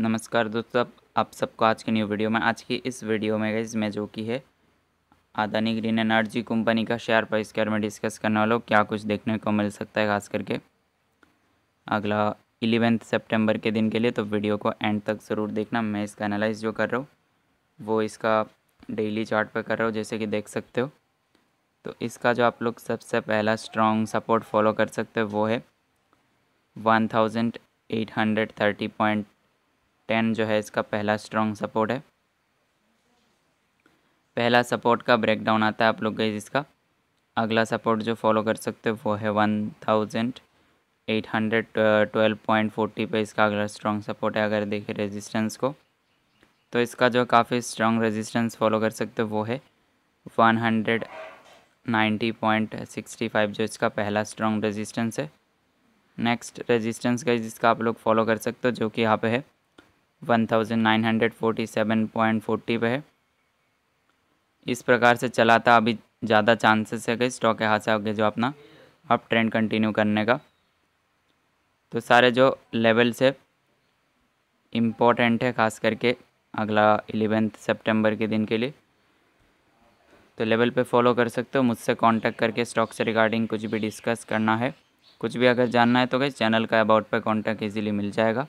नमस्कार दोस्तों आप सबको आज के न्यू वीडियो में आज की इस वीडियो में गई इसमें जो कि है अदानी ग्रीन एनर्जी कंपनी का शेयर प्राइस के में डिस्कस करने वालों क्या कुछ देखने को मिल सकता है खास करके अगला इलेवेंथ सितंबर के दिन के लिए तो वीडियो को एंड तक ज़रूर देखना मैं इसका एनालाइज जो कर रहा हूँ वो इसका डेली चार्ट पर कर रहा हूँ जैसे कि देख सकते हो तो इसका जो आप लोग सबसे पहला स्ट्रॉन्ग सपोर्ट फॉलो कर सकते हो वो है one thousand eight hundred thirty point ten जो है इसका पहला स्ट्रॉन्ग सपोर्ट है पहला सपोर्ट का ब्रेकडाउन आता है आप लोग गई इसका अगला सपोर्ट जो फॉलो कर सकते हो वो है one thousand eight hundred twelve point forty पे इसका अगला स्ट्रॉन्ग सपोर्ट है अगर देखें रेजिस्टेंस को तो इसका जो काफ़ी स्ट्रॉन्ग रेजिस्टेंस फॉलो कर सकते हो वो है one hundred ninety point sixty five जो इसका पहला स्ट्रॉन्ग रेजिस्टेंस है नेक्स्ट रेजिस्टेंस का जिसका आप लोग फॉलो कर सकते हो जो कि यहाँ पे है one thousand nine hundred forty seven point forty पे है इस प्रकार से चला था अभी ज़्यादा चांसेस है कि स्टॉक यहाँ से आगे जो अपना अप ट्रेंड कंटिन्यू करने का तो सारे जो लेवल्स है इम्पोर्टेंट है ख़ास करके अगला एलेवेंथ सितंबर के दिन के लिए तो लेवल पे फॉलो कर सकते हो मुझसे कांटेक्ट करके स्टॉक से रिगार्डिंग कुछ भी डिस्कस करना है कुछ भी अगर जानना है तो कहीं चैनल का अबाउट पे कांटेक्ट इजीली मिल जाएगा